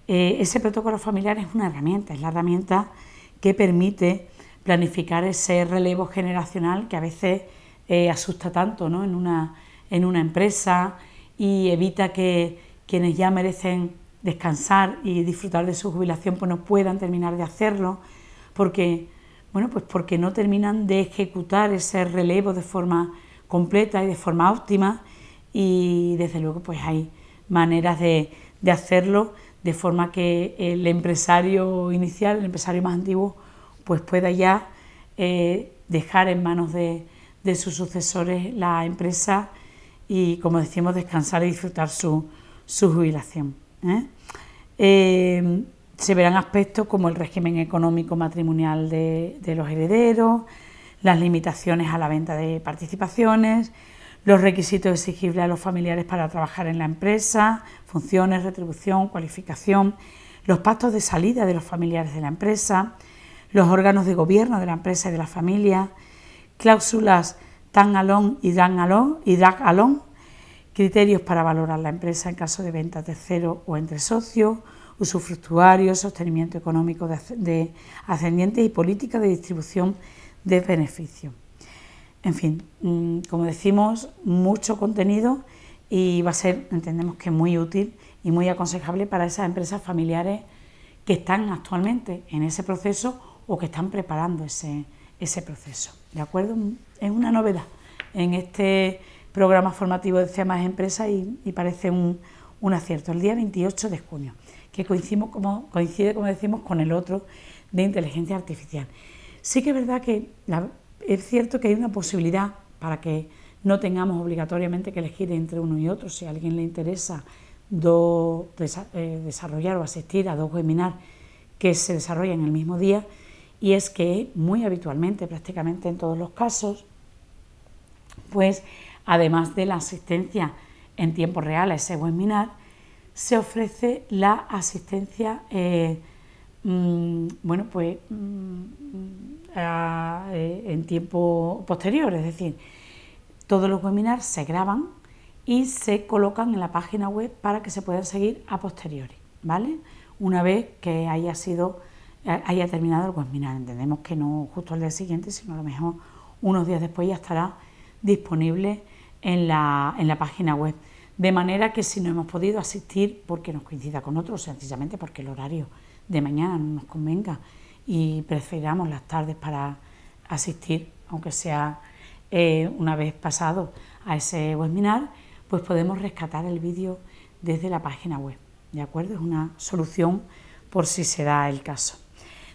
Eh, ese protocolo familiar es una herramienta, es la herramienta que permite planificar ese relevo generacional que a veces eh, asusta tanto ¿no? en, una, en una empresa y evita que quienes ya merecen descansar y disfrutar de su jubilación pues no puedan terminar de hacerlo porque bueno, pues porque no terminan de ejecutar ese relevo de forma completa y de forma óptima y desde luego pues hay maneras de, hacerlo de forma que el empresario inicial, el empresario más antiguo, pues pueda ya eh, dejar en manos de, sus sucesores la empresa y, como decimos, descansar y disfrutar su, su jubilación. ¿eh? eh se verán aspectos como el régimen económico matrimonial de, los herederos, las limitaciones a la venta de participaciones, los requisitos exigibles a los familiares para trabajar en la empresa, funciones, retribución, cualificación, los pactos de salida de los familiares de la empresa, los órganos de gobierno de la empresa y de la familia, cláusulas tan alón y dan alón y alón, criterios para valorar la empresa en caso de venta tercero o entre socios, usufructuario, sostenimiento económico de, ascendientes y política de distribución de beneficios. En fin, mm, como decimos, mucho contenido y va a ser, entendemos que muy útil y muy aconsejable para esas empresas familiares que están actualmente en ese proceso o que están preparando ese, proceso. ¿De acuerdo? Es una novedad en este programa formativo de Más Empresa y, y parece un acierto. El día 28 de junio que como, coincide, como decimos, con el otro de inteligencia artificial. Sí que es verdad que es cierto que hay una posibilidad para que no tengamos obligatoriamente que elegir entre uno y otro. Si a alguien le interesa eh, desarrollar o asistir a dos webinars que se desarrollan el mismo día, y es que muy habitualmente, prácticamente en todos los casos, pues además de la asistencia en tiempo real a ese webinar, se ofrece la asistencia eh, mm, bueno, pues, mm, eh, en tiempo posterior, es decir, todos los webinars se graban y se colocan en la página web para que se puedan seguir a posteriori, ¿vale? Una vez que haya sido eh, haya terminado el webinar, entendemos que no justo al día siguiente, sino a lo mejor unos días después ya estará disponible en la, en la página web. De manera que si no hemos podido asistir porque nos coincida con otros, sencillamente porque el horario de mañana no nos convenga y preferamos las tardes para asistir, aunque sea eh, una vez pasado a ese webinar, pues podemos rescatar el vídeo desde la página web. ¿De acuerdo? Es una solución por si se da el caso.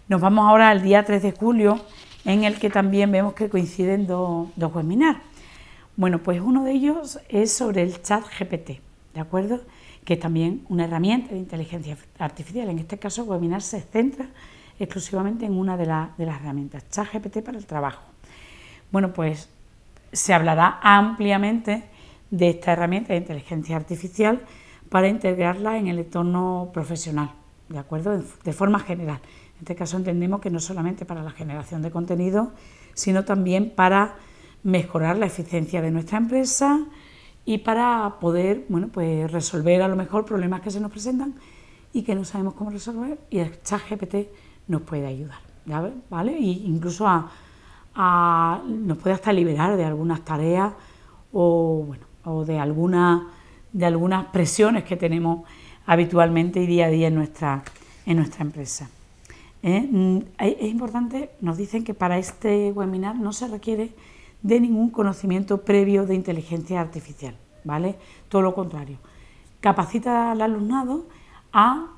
Nos vamos ahora al día 3 de julio, en el que también vemos que coinciden dos webinars. Bueno, pues uno de ellos es sobre el chat GPT, ¿de acuerdo? Que es también una herramienta de inteligencia artificial. En este caso, Webinar se centra exclusivamente en una de, de las herramientas, chat GPT para el trabajo. Bueno, pues se hablará ampliamente de esta herramienta de inteligencia artificial para integrarla en el entorno profesional, ¿de acuerdo? De forma general. En este caso entendemos que no solamente para la generación de contenido, sino también para mejorar la eficiencia de nuestra empresa y para poder bueno, pues resolver a lo mejor problemas que se nos presentan y que no sabemos cómo resolver y el GPT nos puede ayudar, ¿vale? y incluso a, nos puede hasta liberar de algunas tareas o, bueno, o de, alguna, de algunas presiones que tenemos habitualmente y día a día en nuestra, en nuestra empresa. ¿eh? Mm, es importante, nos dicen que para este webinar no se requiere de ningún conocimiento previo de inteligencia artificial, ¿vale? Todo lo contrario. Capacita al alumnado a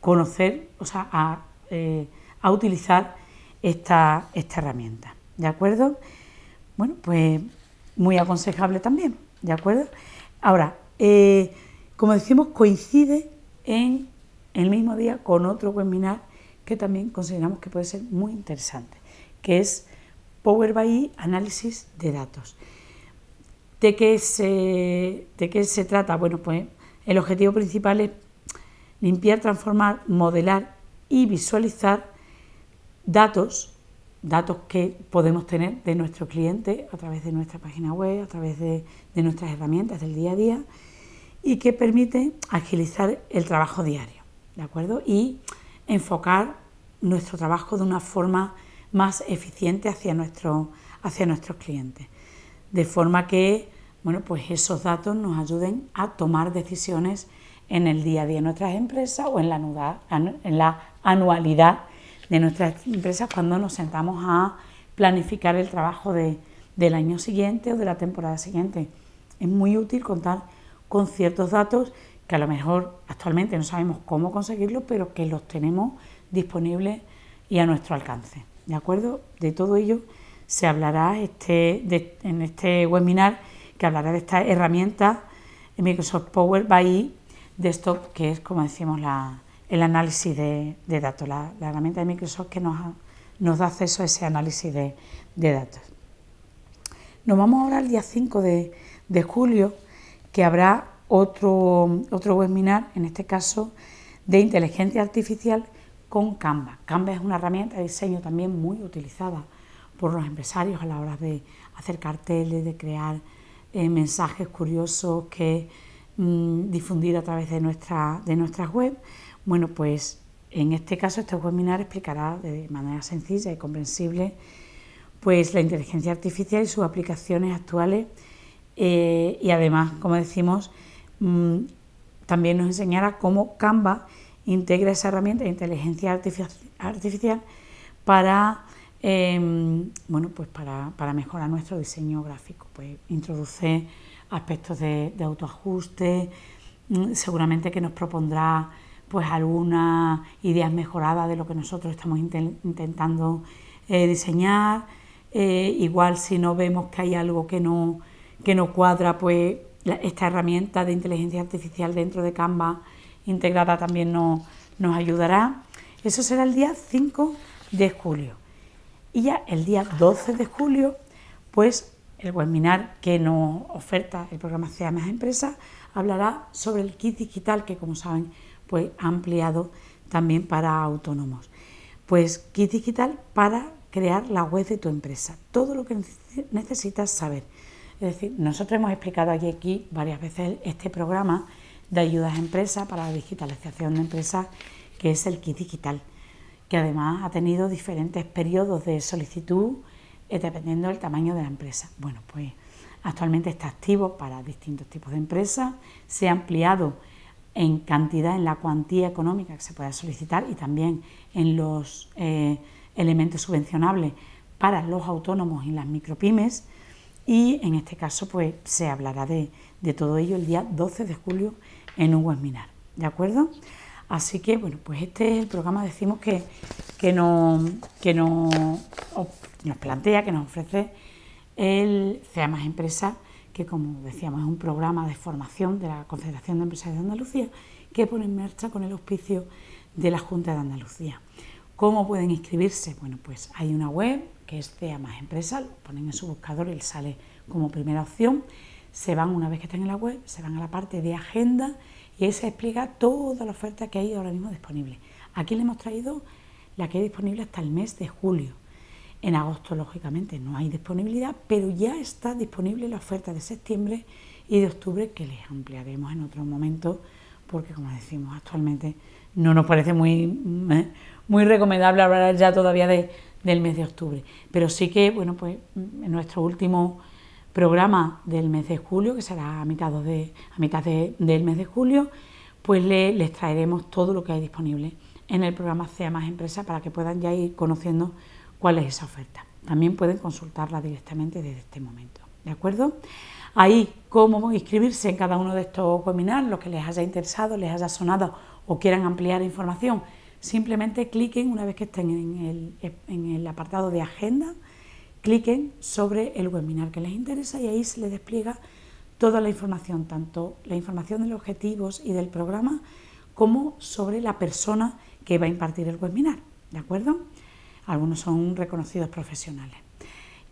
conocer, o sea, a, eh, a utilizar esta, esta herramienta, ¿de acuerdo? Bueno, pues muy aconsejable también, ¿de acuerdo? Ahora, eh, como decimos, coincide en el mismo día con otro webinar que también consideramos que puede ser muy interesante, que es Power BI, análisis de datos. ¿De qué, se, ¿De qué se trata? Bueno, pues el objetivo principal es limpiar, transformar, modelar y visualizar datos, datos que podemos tener de nuestro cliente a través de nuestra página web, a través de, de nuestras herramientas del día a día y que permite agilizar el trabajo diario, ¿de acuerdo? Y enfocar nuestro trabajo de una forma más eficiente hacia, nuestro, hacia nuestros clientes. De forma que bueno, pues esos datos nos ayuden a tomar decisiones en el día a día de nuestras empresas o en la, en la anualidad de nuestras empresas cuando nos sentamos a planificar el trabajo del año siguiente o de la temporada siguiente. Es muy útil contar con ciertos datos que a lo mejor actualmente no sabemos cómo conseguirlos, pero que los tenemos disponibles y a nuestro alcance. ¿De acuerdo? De todo ello se hablará este, en este webinar que hablará de esta herramienta eh, Microsoft Power BI Desktop, que es, como decimos, el análisis de, datos, la, herramienta de Microsoft que nos, nos da acceso a ese análisis de, datos. Nos vamos ahora al día 5 de, julio, que habrá otro, otro webinar, en este caso de inteligencia artificial, con Canva. Canva es una herramienta de diseño también muy utilizada por los empresarios a la hora de hacer carteles, de crear eh, mensajes curiosos que mm, difundir a través de, nuestra, de nuestras web. Bueno, pues en este caso este webinar explicará de manera sencilla y comprensible pues la inteligencia artificial y sus aplicaciones actuales eh, y además, como decimos, mm, también nos enseñará cómo Canva integra esa herramienta de inteligencia artificial para, em, pues para, mejorar nuestro diseño gráfico. Pues introduce aspectos de, autoajuste, mm, seguramente que nos propondrá pues algunas ideas mejoradas de lo que nosotros estamos intentando eh, diseñar. Eh, igual si no vemos que hay algo que no, cuadra, pues esta herramienta de inteligencia artificial dentro de Canva integrada también nos ayudará. Eso será el día 5 de julio. Y ya el día 12 de julio, pues el webinar que nos oferta el programa CEA Más Empresa hablará sobre el kit digital que, como saben, pues ha ampliado también para autónomos. Pues kit digital para crear la web de tu empresa, todo lo que necesitas saber. Es decir, nosotros hemos explicado aquí, aquí varias veces este programa de ayudas a empresas para la digitalización de empresas, que es el kit digital, que además ha tenido diferentes periodos de solicitud eh, dependiendo del tamaño de la empresa. Bueno, pues actualmente está activo para distintos tipos de empresas, se ha ampliado en cantidad, en la cuantía económica que se pueda solicitar y también en los eh, elementos subvencionables para los autónomos y las micropymes. Y en este caso, pues se hablará de todo ello el día 12 de julio en un webinar, ¿de acuerdo? Así que, bueno, pues este es el programa, decimos que, no, que nos plantea, que nos ofrece el CEA Más Empresa, que como decíamos es un programa de formación de la Confederación de Empresas de Andalucía, que pone en marcha con el auspicio de la Junta de Andalucía. ¿Cómo pueden inscribirse? Bueno, pues hay una web que es CEA Más Empresa, lo ponen en su buscador y les sale como primera opción se van, una vez que estén en la web, se van a la parte de agenda y ahí se explica toda la oferta que hay ahora mismo disponible. Aquí le hemos traído la que hay disponible hasta el mes de julio. En agosto, lógicamente, no hay disponibilidad, pero ya está disponible la oferta de septiembre y de octubre que les ampliaremos en otro momento, porque como decimos actualmente, no nos parece muy, muy recomendable hablar ya todavía de, del mes de octubre. Pero sí que, bueno, pues en nuestro último programa del mes de julio, que será a mitad de, a mitad de, del mes de julio, pues les traeremos todo lo que hay disponible en el programa CEA más Empresa para que puedan ya ir conociendo cuál es esa oferta. También pueden consultarla directamente desde este momento. ¿De acuerdo? Ahí cómo inscribirse en cada uno de estos webinars, los que les haya interesado, les haya sonado o quieran ampliar información. Simplemente cliquen una vez que estén en el, en el apartado de agenda cliquen sobre el webinar que les interesa y ahí se les despliega toda la información, tanto la información de los objetivos y del programa como sobre la persona que va a impartir el webinar, ¿de acuerdo? Algunos son reconocidos profesionales.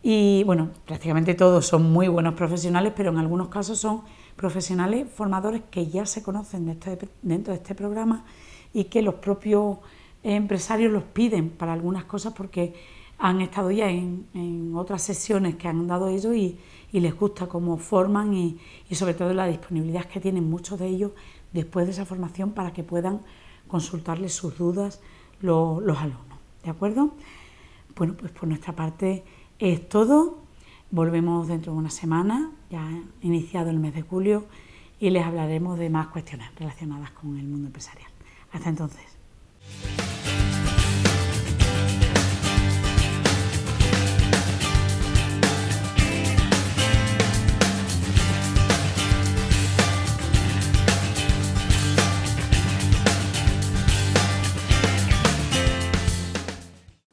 Y bueno, prácticamente todos son muy buenos profesionales, pero en algunos casos son profesionales formadores que ya se conocen este, dentro de este programa y que los propios empresarios los piden para algunas cosas porque han estado ya en, otras sesiones que han dado ellos y, les gusta cómo forman y, sobre todo la disponibilidad que tienen muchos de ellos después de esa formación para que puedan consultarles sus dudas los, los alumnos. ¿De acuerdo? Bueno, pues por nuestra parte es todo. Volvemos dentro de una semana, ya iniciado el mes de julio, y les hablaremos de más cuestiones relacionadas con el mundo empresarial. Hasta entonces.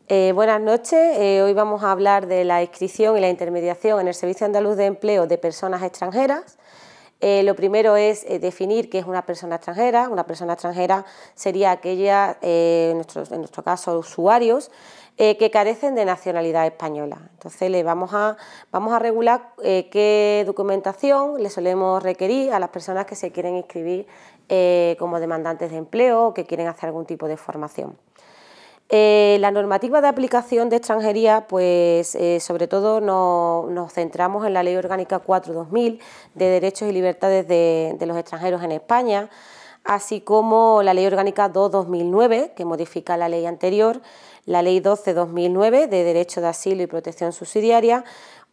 Eh, buenas noches. Eh, hoy vamos a hablar de la inscripción y la intermediación en el Servicio Andaluz de Empleo de personas extranjeras. Eh, lo primero es definir qué es una persona extranjera. Una persona extranjera sería aquella, en nuestro, caso, usuarios que carecen de nacionalidad española. Entonces, le vamos, a, vamos a regular qué documentación le solemos requerir a las personas que se quieren inscribir como demandantes de empleo o que quieren hacer algún tipo de formación. Eh, la normativa de aplicación de extranjería, pues eh, sobre todo nos centramos en la Ley Orgánica 4-2000 de Derechos y Libertades de, los Extranjeros en España, así como la Ley Orgánica 2-2009, que modifica la ley anterior, la Ley 12-2009 de Derecho de Asilo y Protección Subsidiaria,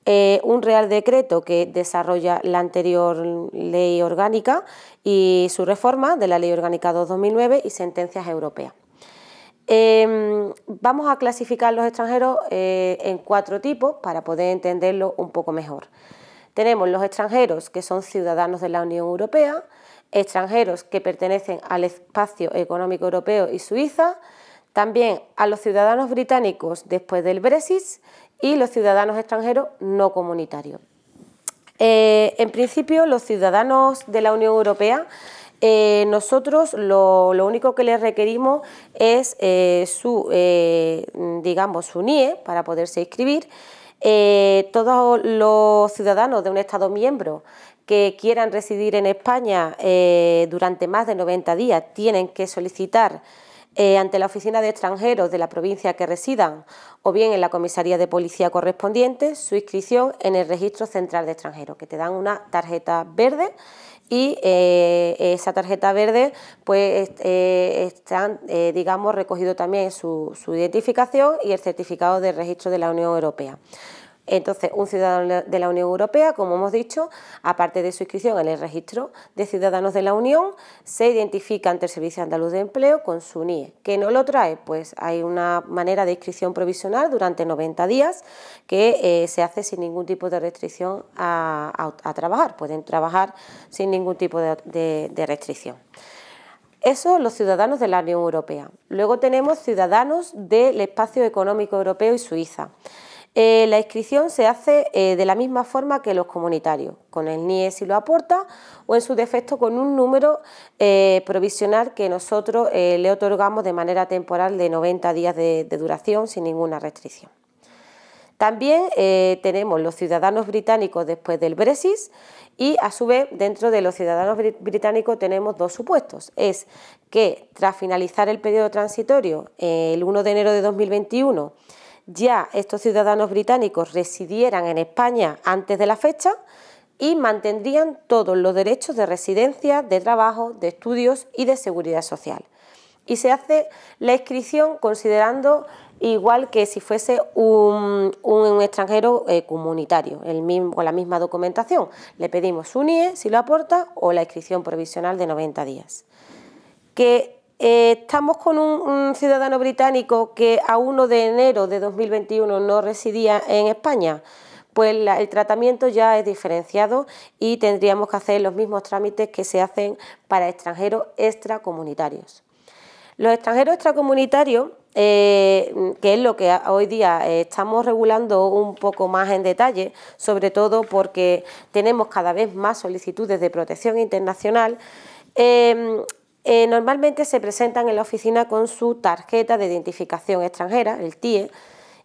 eh, un Real Decreto que desarrolla la anterior Ley Orgánica y su reforma de la Ley Orgánica 2-2009 y sentencias europeas. Em, vamos a clasificar los extranjeros eh, en cuatro tipos para poder entenderlo un poco mejor. Tenemos los extranjeros que son ciudadanos de la Unión Europea, extranjeros que pertenecen al espacio económico europeo y Suiza, también a los ciudadanos británicos después del Brexit y los ciudadanos extranjeros no comunitarios. Eh, en principio, los ciudadanos de la Unión Europea eh, nosotros lo, único que les requerimos es eh, su, eh, digamos, su NIE para poderse inscribir. todos los ciudadanos de un Estado miembro que quieran residir en España durante más de 90 días tienen que solicitar eh, ante la Oficina de Extranjeros de la provincia que residan o bien en la comisaría de policía correspondiente su inscripción en el Registro Central de Extranjeros, que te dan una tarjeta verde y eh, esa tarjeta verde pues eh, están eh, digamos recogido también su, su identificación y el certificado de registro de la Unión Europea. Entonces, un ciudadano de la Unión Europea, como hemos dicho, aparte de su inscripción en el registro de ciudadanos de la Unión, se identifica ante el Servicio Andaluz de Empleo con su NIE. ¿Que no lo trae? Pues hay una manera de inscripción provisional durante 90 días que eh, se hace sin ningún tipo de restricción a, trabajar. Pueden trabajar sin ningún tipo de, de restricción. Eso los ciudadanos de la Unión Europea. Luego tenemos ciudadanos del Espacio Económico Europeo y Suiza. Eh, la inscripción se hace eh, de la misma forma que los comunitarios, con el NIE si lo aporta o en su defecto con un número eh, provisional que nosotros le otorgamos de manera temporal de 90 días de, duración sin ninguna restricción. También tenemos los ciudadanos británicos después del Brexit y a su vez dentro de los ciudadanos británicos tenemos dos supuestos. Es que tras finalizar el periodo transitorio el 1 de enero de 2021 ya estos ciudadanos británicos residieran en España antes de la fecha y mantendrían todos los derechos de residencia, de trabajo, de estudios y de seguridad social. Y se hace la inscripción considerando igual que si fuese un, extranjero eh, comunitario, el mismo, con la misma documentación. Le pedimos un IE si lo aporta o la inscripción provisional de 90 días. Que eh, estamos con un, ciudadano británico que a 1 de enero de 2021 no residía en España. Pues el tratamiento ya es diferenciado y tendríamos que hacer los mismos trámites que se hacen para extranjeros extracomunitarios. Los extranjeros extracomunitarios, eh, que es lo que hoy día eh, estamos regulando un poco más en detalle, sobre todo porque tenemos cada vez más solicitudes de protección internacional, eh, eh, normalmente se presentan en la oficina con su tarjeta de identificación extranjera, el TIE,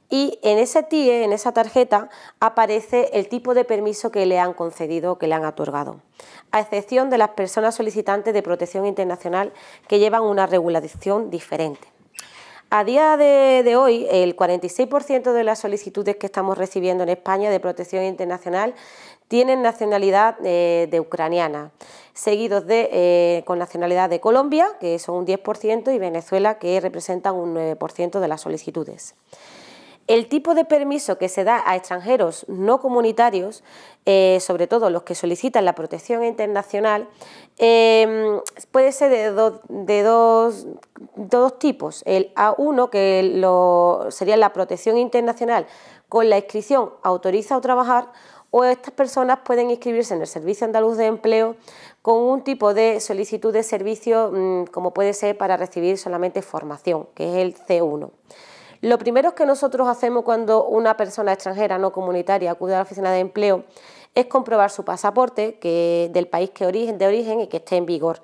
y en ese TIE, en esa tarjeta, aparece el tipo de permiso que le han concedido o que le han otorgado, a excepción de las personas solicitantes de protección internacional que llevan una regulación diferente. A día de, hoy, el 46% de las solicitudes que estamos recibiendo en España de protección internacional tienen nacionalidad eh, de ucraniana, seguidos eh, con nacionalidad de Colombia, que son un 10%, y Venezuela, que representan un 9% de las solicitudes. El tipo de permiso que se da a extranjeros no comunitarios, eh, sobre todo los que solicitan la protección internacional, Em, puede ser de, dos, tipos. El A1, que sería la protección internacional con la inscripción autoriza o trabajar, o estas personas pueden inscribirse en el Servicio Andaluz de Empleo con un tipo de solicitud de servicio mm, como puede ser para recibir solamente formación, que es el C1. Lo primero que nosotros hacemos cuando una persona extranjera no comunitaria acude a la oficina de empleo es comprobar su pasaporte que, del país origen, de origen y que esté en vigor,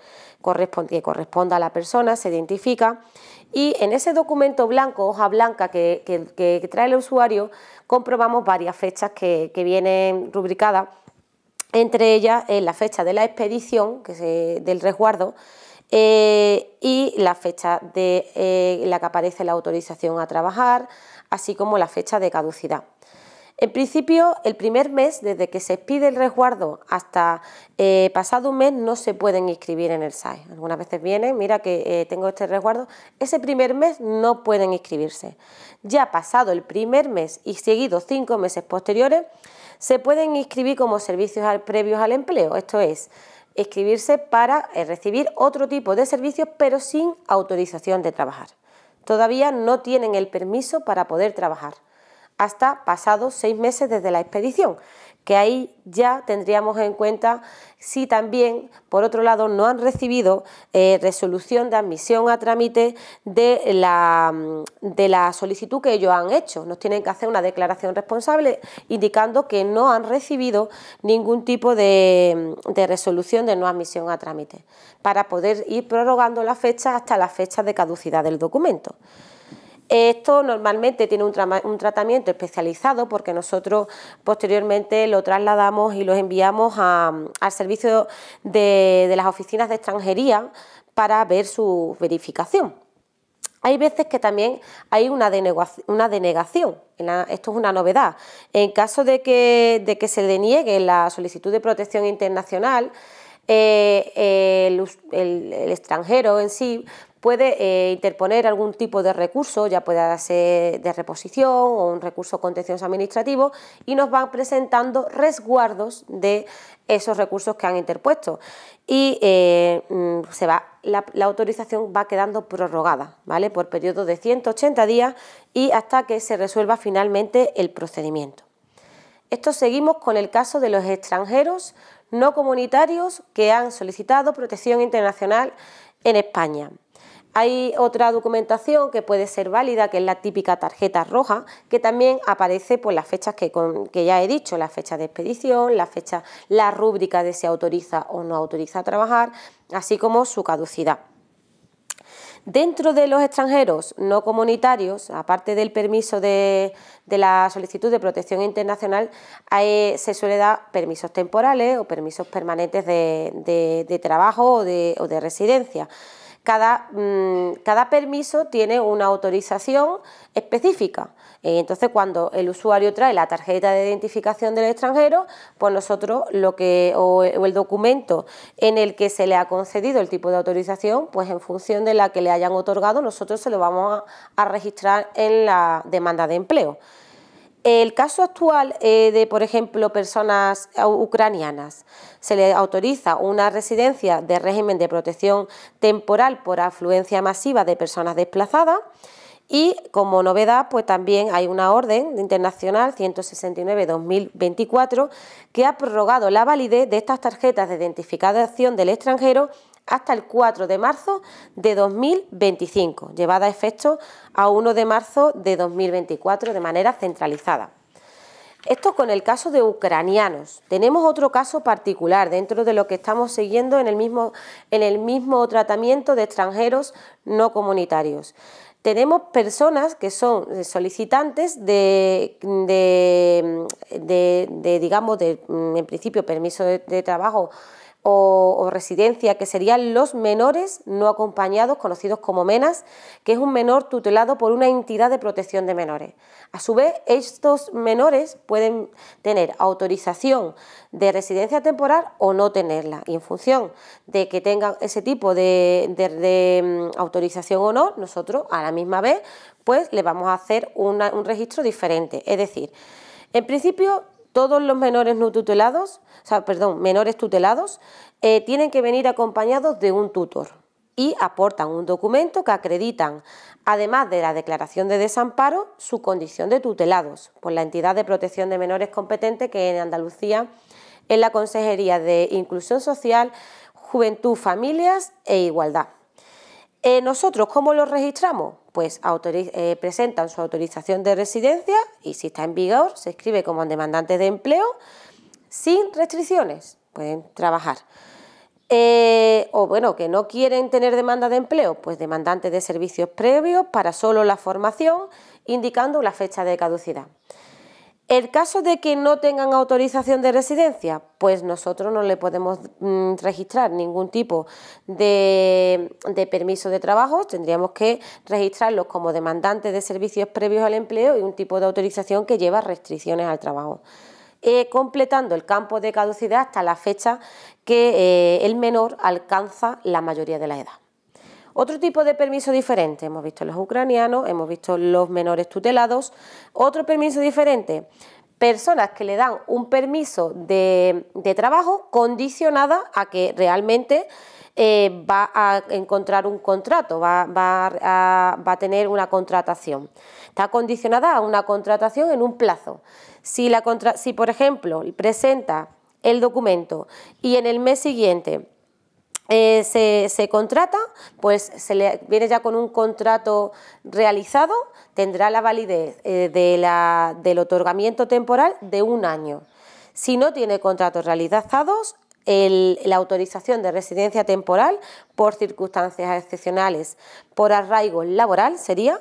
que corresponda a la persona, se identifica y en ese documento blanco, hoja blanca que, trae el usuario, comprobamos varias fechas que, vienen rubricadas, entre ellas eh, la fecha de la expedición que del resguardo, eh, y la fecha de eh, la que aparece la autorización a trabajar, así como la fecha de caducidad. En principio, el primer mes, desde que se pide el resguardo hasta eh, pasado un mes, no se pueden inscribir en el SAE. Algunas veces vienen, mira que eh, tengo este resguardo, ese primer mes no pueden inscribirse. Ya pasado el primer mes y seguido cinco meses posteriores, se pueden inscribir como servicios previos al empleo, esto es, inscribirse para eh, recibir otro tipo de servicios, pero sin autorización de trabajar. Todavía no tienen el permiso para poder trabajar hasta pasados seis meses desde la expedición, que ahí ya tendríamos en cuenta si también, por otro lado, no han recibido eh, resolución de admisión a trámite de la, mm, de la solicitud que ellos han hecho. Nos tienen que hacer una declaración responsable indicando que no han recibido ningún tipo de, mm, de resolución de no admisión a trámite, para poder ir prorrogando la fecha hasta la fecha de caducidad del documento. Esto normalmente tiene un, tratamiento especializado porque nosotros posteriormente lo trasladamos y lo enviamos al servicio de, las oficinas de extranjería para ver su verificación. Hay veces que también hay una, denegación, esto es una novedad. En caso de que, de que se deniegue la solicitud de protección internacional, eh, el, extranjero en sí puede eh, interponer algún tipo de recurso, ya pueda ser de reposición o un recurso contencioso administrativo, y nos van presentando resguardos de esos recursos que han interpuesto. Y eh, mm, la, autorización va quedando prorrogada, ¿vale? Por periodo de 180 días y hasta que se resuelva finalmente el procedimiento. Esto seguimos con el caso de los extranjeros no comunitarios que han solicitado protección internacional en España. Hay otra documentación que puede ser válida, que es la típica tarjeta roja, que también aparece por las fechas que, ya he dicho, la fecha de expedición, la fecha, la rúbrica de si autoriza o no autoriza a trabajar, así como su caducidad. Dentro de los extranjeros no comunitarios, aparte del permiso de, la solicitud de protección internacional, se suele dar permisos temporales o permisos permanentes de, trabajo o de residencia. Mm, cada, permiso tiene una autorización específica. Eh, entonces, cuando el usuario trae la tarjeta de identificación del extranjero, pues nosotros lo que o el documento en el que se le ha concedido el tipo de autorización, pues en función de la que le hayan otorgado, nosotros se lo vamos a registrar en la demanda de empleo. El caso actual eh, de, por ejemplo, personas ucranianas, se les autoriza una residencia de régimen de protección temporal por afluencia masiva de personas desplazadas. Y como novedad, pues también hay una orden internacional 169-2024 que ha prorrogado la validez de estas tarjetas de identificación del extranjero hasta el 4 de marzo de 2025, llevada a efecto a 1 de marzo de 2024 de manera centralizada. Esto con el caso de ucranianos. Tenemos otro caso particular dentro de lo que estamos siguiendo en el mismo, en el mismo tratamiento de extranjeros no comunitarios. Tenemos personas que son solicitantes de, de, digamos, de, en principio, permiso de trabajo o, residencia, que serían los menores no acompañados, conocidos como menas, que es un menor tutelado por una entidad de protección de menores. A su vez, estos menores pueden tener autorización de residencia temporal o no tenerla, y en función de que tengan ese tipo de, mm, autorización o no, nosotros a la misma vez pues le vamos a hacer un registro diferente. Es decir, en principio todos los menores no tutelados, o sea, perdón, menores tutelados, eh, tienen que venir acompañados de un tutor y aportan un documento que acreditan, además de la declaración de desamparo, su condición de tutelados por la entidad de protección de menores competente que en Andalucía es la Consejería de Inclusión Social, Juventud, Familias e Igualdad. Eh, nosotros, ¿cómo lo registramos? Pues eh, presentan su autorización de residencia y si está en vigor, se escribe como demandante de empleo sin restricciones, pueden trabajar. Eh, o bueno, que no quieren tener demanda de empleo, pues demandante de servicios previos para solo la formación, indicando la fecha de caducidad. El caso de que no tengan autorización de residencia, pues nosotros no le podemos mm, registrar ningún tipo de, permiso de trabajo, tendríamos que registrarlos como demandantes de servicios previos al empleo y un tipo de autorización que lleva restricciones al trabajo. Eh, completando el campo de caducidad hasta la fecha que eh, el menor alcanza la mayoría de la edad. Otro tipo de permiso diferente, hemos visto los ucranianos, hemos visto los menores tutelados. Otro permiso diferente, personas que le dan un permiso de, trabajo condicionada a que realmente eh, va a encontrar un contrato, va, a, tener una contratación. Está condicionada a una contratación en un plazo. Si, la si por ejemplo, presenta el documento y en el mes siguiente eh, se, contrata, pues se le viene ya con un contrato realizado, tendrá la validez eh, de del otorgamiento temporal de un año. Si no tiene contratos realizados, la autorización de residencia temporal por circunstancias excepcionales, por arraigo laboral sería,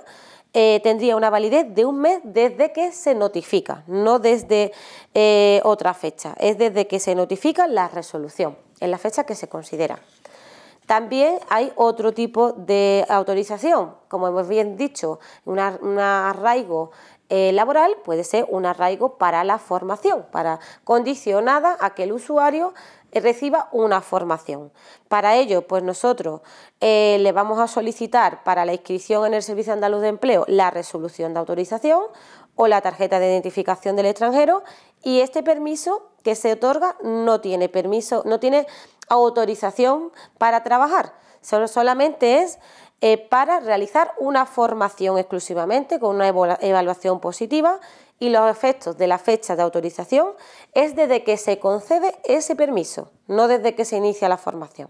eh, tendría una validez de un mes desde que se notifica, no desde otra fecha, es desde que se notifica la resolución, en la fecha que se considera. También hay otro tipo de autorización, como hemos bien dicho, un arraigo eh, laboral puede ser un arraigo para la formación, para condicionada a que el usuario reciba una formación. Para ello, pues nosotros eh, le vamos a solicitar para la inscripción en el Servicio Andaluz de Empleo la resolución de autorización o la tarjeta de identificación del extranjero y este permiso que se otorga no tiene permiso, no tiene autorización para trabajar, solo, solamente es eh, para realizar una formación exclusivamente con una evaluación positiva y los efectos de la fecha de autorización es desde que se concede ese permiso, no desde que se inicia la formación.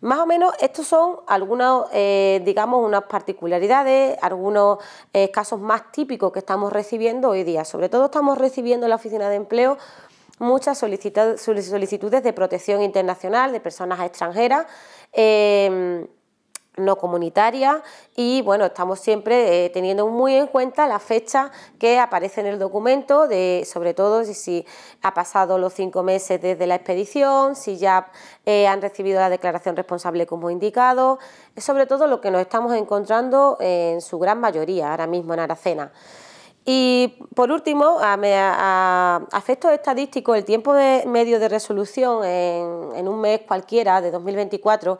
Más o menos estos son algunas, eh, digamos, unas particularidades, algunos eh, casos más típicos que estamos recibiendo hoy día. Sobre todo estamos recibiendo en la oficina de empleo muchas solicitudes de protección internacional de personas extranjeras. Em, no comunitarias y bueno, estamos siempre eh, teniendo muy en cuenta la fecha que aparece en el documento, de sobre todo si, si ha pasado los cinco meses desde la expedición, si ya eh, han recibido la declaración responsable como indicado, es sobre todo lo que nos estamos encontrando en su gran mayoría ahora mismo en Aracena. Y por último, a, a, efectos estadísticos, el tiempo medio de resolución en, un mes cualquiera de 2024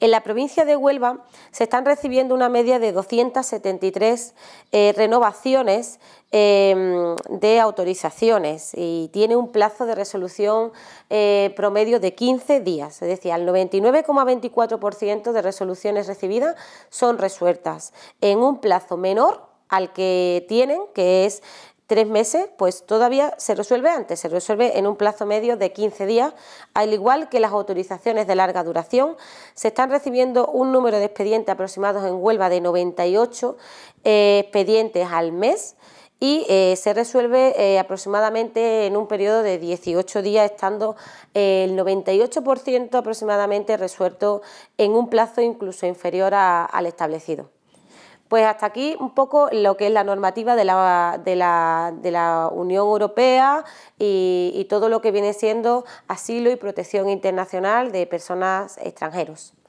en la provincia de Huelva se están recibiendo una media de 273 eh, renovaciones em, de autorizaciones y tiene un plazo de resolución eh, promedio de 15 días, es decir, el 99,24% de resoluciones recibidas son resueltas en un plazo menor al que tienen, que es tres meses, pues todavía se resuelve antes, se resuelve en un plazo medio de 15 días, al igual que las autorizaciones de larga duración. Se están recibiendo un número de expedientes aproximados en Huelva de 98 eh, expedientes al mes y eh, se resuelve eh, aproximadamente en un periodo de 18 días, estando el 98% aproximadamente resuelto en un plazo incluso inferior al establecido. Pues hasta aquí un poco lo que es la normativa de la, de la, Unión Europea y, y todo lo que viene siendo asilo y protección internacional de personas extranjeros.